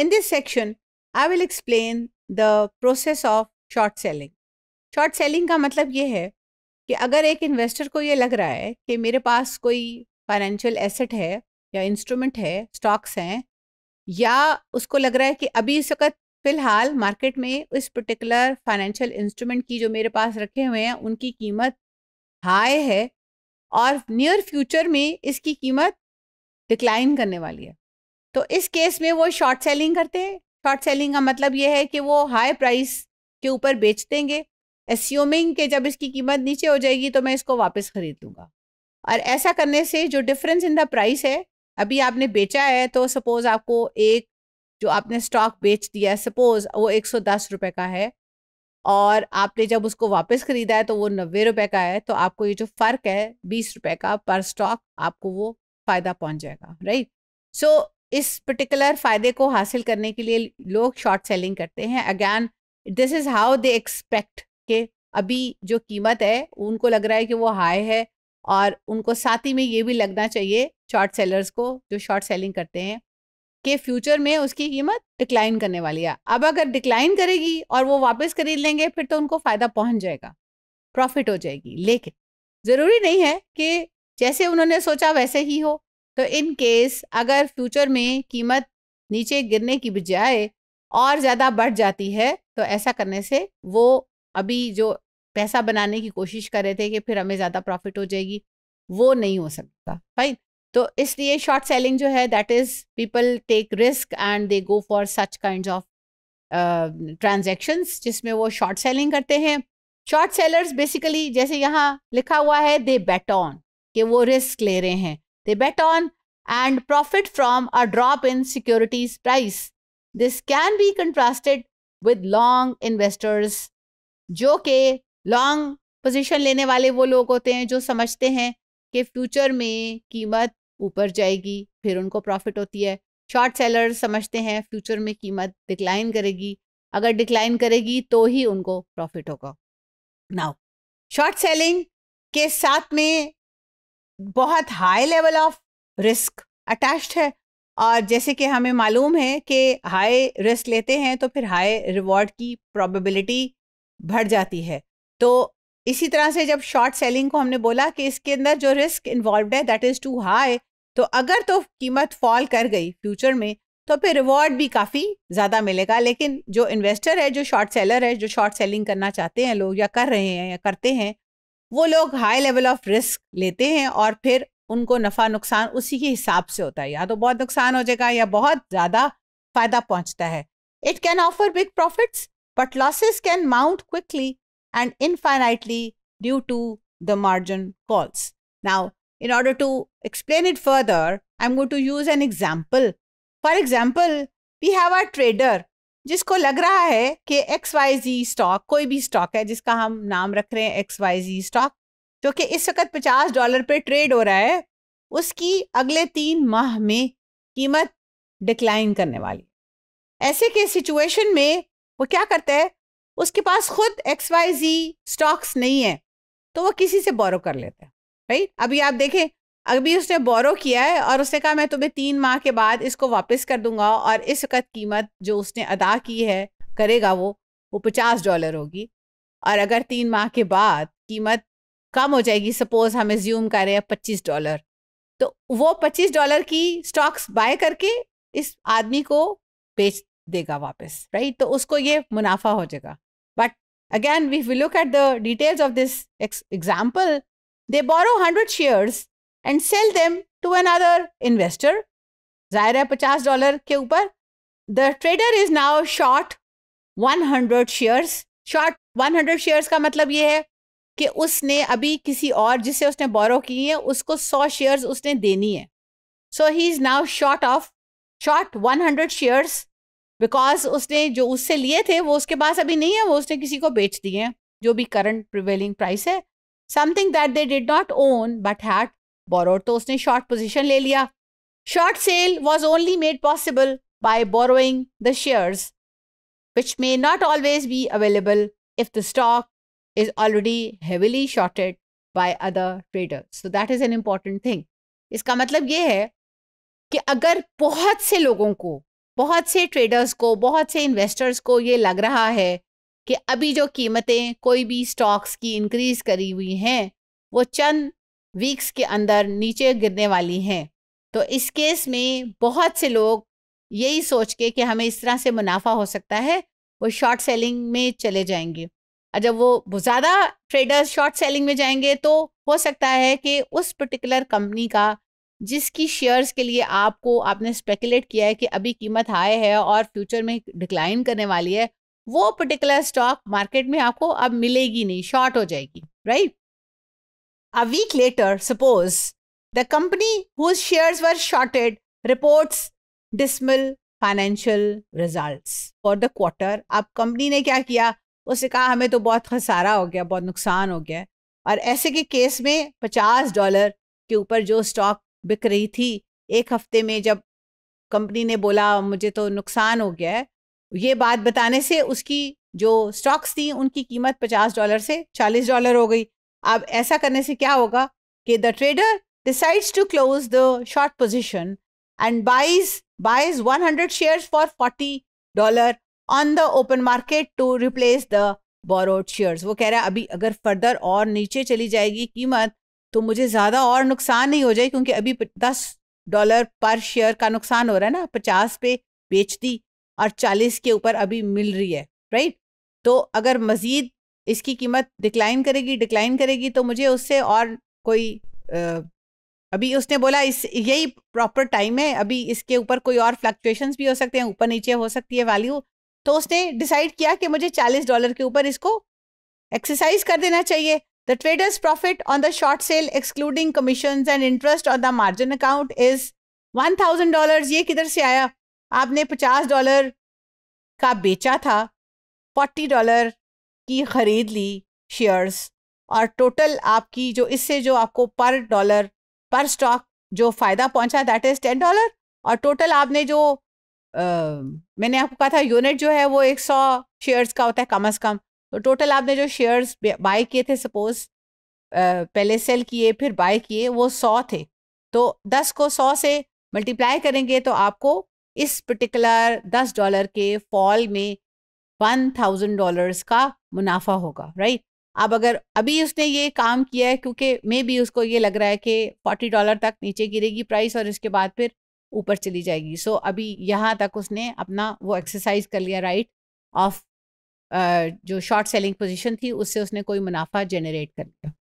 In this section, I will explain the process of short selling. Short selling का मतलब ये है कि अगर एक इन्वेस्टर को ये लग रहा है कि मेरे पास कोई फाइनेंशियल एसेट है या इंस्ट्रूमेंट है स्टॉक्स हैं या उसको लग रहा है कि अभी इस वक्त फ़िलहाल मार्केट में इस पर्टिकुलर फाइनेंशियल इंस्ट्रूमेंट की जो मेरे पास रखे हुए हैं उनकी कीमत हाई है और नियर फ्यूचर में इसकी कीमत डिक्लाइन करने वाली है तो इस केस में वो शॉर्ट सेलिंग करते हैं शॉर्ट सेलिंग का मतलब ये है कि वो हाई प्राइस के ऊपर बेच देंगे एस्यूमिंग के जब इसकी कीमत नीचे हो जाएगी तो मैं इसको वापस ख़रीद लूँगा और ऐसा करने से जो डिफरेंस इन द प्राइस है अभी आपने बेचा है तो सपोज़ आपको एक जो आपने स्टॉक बेच दिया सपोज़ वो एक सौ दस रुपये का है और आपने जब उसको वापस ख़रीदा है तो वो नब्बे रुपये का है तो आपको ये जो फ़र्क है बीस रुपये का पर स्टॉक आपको वो फ़ायदा पहुंच जाएगा राइट सो इस पर्टिकुलर फ़ायदे को हासिल करने के लिए लोग शॉर्ट सेलिंग करते हैं again this is how they expect के अभी जो कीमत है उनको लग रहा है कि वो हाई है और उनको साथ ही में ये भी लगना चाहिए शॉर्ट सेलर्स को जो शॉर्ट सेलिंग करते हैं कि फ्यूचर में उसकी कीमत डिक्लाइन करने वाली है अब अगर डिक्लाइन करेगी और वो वापस खरीद लेंगे फिर तो उनको फ़ायदा पहुंच जाएगा प्रॉफिट हो जाएगी लेकिन ज़रूरी नहीं है कि जैसे उन्होंने सोचा वैसे ही हो तो इन केस अगर फ्यूचर में कीमत नीचे गिरने की बजाय और ज़्यादा बढ़ जाती है तो ऐसा करने से वो अभी जो पैसा बनाने की कोशिश कर रहे थे कि फिर हमें ज़्यादा प्रॉफिट हो जाएगी वो नहीं हो सकता फाइन तो इसलिए शॉर्ट सेलिंग जो है that is people take risk and they go for such kind of transactions जिसमें वो शॉर्ट सेलिंग करते हैं शॉर्ट सेलर्स बेसिकली जैसे यहाँ लिखा हुआ है दे बेट ऑन कि वो रिस्क ले रहे हैं they bet on and profit from a drop in securities price. This can be contrasted with long investors, जो कि long पोजीशन लेने वाले वो लोग होते हैं जो समझते हैं कि फ्यूचर में कीमत ऊपर जाएगी फिर उनको प्रॉफिट होती है शॉर्ट सेलर समझते हैं फ्यूचर में कीमत डिक्लाइन करेगी अगर डिक्लाइन करेगी तो ही उनको प्रॉफिट होगा नाउ शॉर्ट सेलिंग के साथ में बहुत high level of risk attached है और जैसे कि हमें मालूम है कि हाई रिस्क लेते हैं तो फिर हाई रिवॉर्ड की प्रोबेबिलिटी बढ़ जाती है तो इसी तरह से जब शॉर्ट सेलिंग को हमने बोला कि इसके अंदर जो रिस्क इन्वॉल्व है दैट इज़ टू हाई तो अगर तो कीमत फॉल कर गई फ्यूचर में तो फिर रिवॉर्ड भी काफ़ी ज़्यादा मिलेगा लेकिन जो इन्वेस्टर है जो शॉर्ट सेलर है जो शॉर्ट सेलिंग करना चाहते हैं लोग या कर रहे हैं या करते हैं वो लोग हाई लेवल ऑफ रिस्क लेते हैं और फिर उनको नफ़ा नुकसान उसी के हिसाब से होता है या तो बहुत नुकसान हो जाएगा या बहुत ज़्यादा फ़ायदा पहुंचता है it can offer big profits but losses can mount quickly and infinitely due to the margin calls now in order to explain it further I am going to use an example for example we have our trader जिसको लग रहा है कि x Y जी stock कोई भी stock है जिसका हम नाम रख रहे हैं एक्स वाई जी स्टॉक जो कि इस वक्त पचास डॉलर पे ट्रेड हो रहा है उसकी अगले तीन माह में कीमत डिक्लाइन करने वाली ऐसे के सिचुएशन में वो क्या करता है उसके पास खुद एक्स वाई जी स्टॉक्स नहीं है तो वो किसी से बोरो कर लेता है राइट अभी आप देखें अभी उसने बोरो किया है और उसने कहा मैं तुम्हें तीन माह के बाद इसको वापस कर दूंगा और इस वक्त कीमत जो उसने अदा की है करेगा वो वो पचास डॉलर होगी और अगर तीन माह के बाद कीमत कम हो जाएगी सपोज हम एज्यूम करें पच्चीस डॉलर तो वो पच्चीस डॉलर की स्टॉक्स बाय करके इस आदमी को बेच देगा वापस राइट तो उसको ये मुनाफा हो जाएगा but again we we look at the details of this example they borrow hundred shares and sell them to other investor जाहिर है पचास डॉलर के ऊपर the trader is now short one hundred shares short one hundred shares का मतलब ये है कि उसने अभी किसी और जिसे उसने बोरो की है उसको सौ शेयर्स उसने देनी है so he is now short of short one hundred shares because उसने जो उससे लिए थे वो उसके पास अभी नहीं है वो उसने किसी को बेच दिए हैं जो भी करंट प्रिवेलिंग प्राइस है something that they did not own but had borrowed तो उसने शॉर्ट पोजिशन ले लिया short sale was only made possible by borrowing the shares which may not always be available if the stock is already heavily shorted by other trader so that is an important thing इसका मतलब ये है कि अगर बहुत से लोगों को बहुत से ट्रेडर्स को बहुत से इन्वेस्टर्स को ये लग रहा है कि अभी जो कीमतें कोई भी स्टॉक्स की इंक्रीज करी हुई हैं वो चंद वीक्स के अंदर नीचे गिरने वाली हैं तो इस केस में बहुत से लोग यही सोच के कि हमें इस तरह से मुनाफा हो सकता है वो शॉर्ट सेलिंग में चले जाएंगे और जब वो ज़्यादा ट्रेडर्स शॉर्ट सेलिंग में जाएंगे तो हो सकता है कि उस पर्टिकुलर कंपनी का जिसकी शेयर्स के लिए आपको आपने स्पेकुलेट किया है कि अभी कीमत हाई है और फ्यूचर में डिक्लाइन करने वाली है वो पर्टिकुलर स्टॉक मार्केट में आपको अब मिलेगी नहीं शॉर्ट हो जाएगी right A week later, suppose the company whose shares were shorted reports dismal financial results for the quarter अब कंपनी ने क्या किया उसने कहा हमें तो बहुत खसारा हो गया बहुत नुकसान हो गया और ऐसे के केस में पचास डॉलर के ऊपर जो स्टॉक बिक रही थी एक हफ्ते में जब कंपनी ने बोला मुझे तो नुकसान हो गया है ये बात बताने से उसकी जो स्टॉक्स थी उनकी कीमत पचास डॉलर से चालीस डॉलर हो गई अब ऐसा करने से क्या होगा कि the trader to close the short position and buys buys one hundred share for forty dollar on the open market to replace the borrowed shares वो कह रहा है अभी अगर फर्दर और नीचे चली जाएगी कीमत तो मुझे ज़्यादा और नुकसान नहीं हो जाए क्योंकि अभी दस डॉलर पर शेयर का नुकसान हो रहा है ना पचास पे बेचती और चालीस के ऊपर अभी मिल रही है राइट तो अगर मज़ीद इसकी कीमत डिक्लाइन करेगी डिक्लाइन करेगी तो मुझे उससे और कोई आ, अभी उसने बोला इस यही प्रॉपर टाइम है अभी इसके ऊपर कोई और फ्लक्चुएशंस भी हो सकते हैं ऊपर नीचे हो सकती है वैल्यू तो उसने डिसाइड किया कि मुझे चालीस डॉलर के ऊपर इसको एक्सरसाइज कर देना चाहिए the trader's profit on the short sale excluding commission and interest on the margin account is one thousand dollar ये किधर से आया आपने पचास डॉलर का बेचा था फोर्टी डॉलर की ख़रीद ली शेयर्स और टोटल आपकी जो इससे जो आपको पर डॉलर पर स्टॉक जो फ़ायदा पहुंचा दैट इज़ टेन डॉलर और टोटल आपने जो आ, मैंने आपको कहा था यूनिट जो है वो एक सौ शेयर्स का होता है कम अज़ कम तो टोटल आपने जो शेयर्स बाई किए थे सपोज़ पहले सेल किए फिर बाय किए वो सौ थे तो दस को सौ से मल्टीप्लाई करेंगे तो आपको इस पर्टिकुलर दस डॉलर के फॉल में वन थाउजेंड डॉलर्स का मुनाफा होगा राइट अब अगर अभी उसने ये काम किया है क्योंकि मे बी उसको ये लग रहा है कि फोर्टी डॉलर तक नीचे गिरेगी प्राइस और इसके बाद फिर ऊपर चली जाएगी सो so, अभी यहाँ तक उसने अपना वो एक्सरसाइज कर लिया राइट ऑफ जो शॉर्ट सेलिंग पोजीशन थी उससे उसने कोई मुनाफा जनरेट कर लिया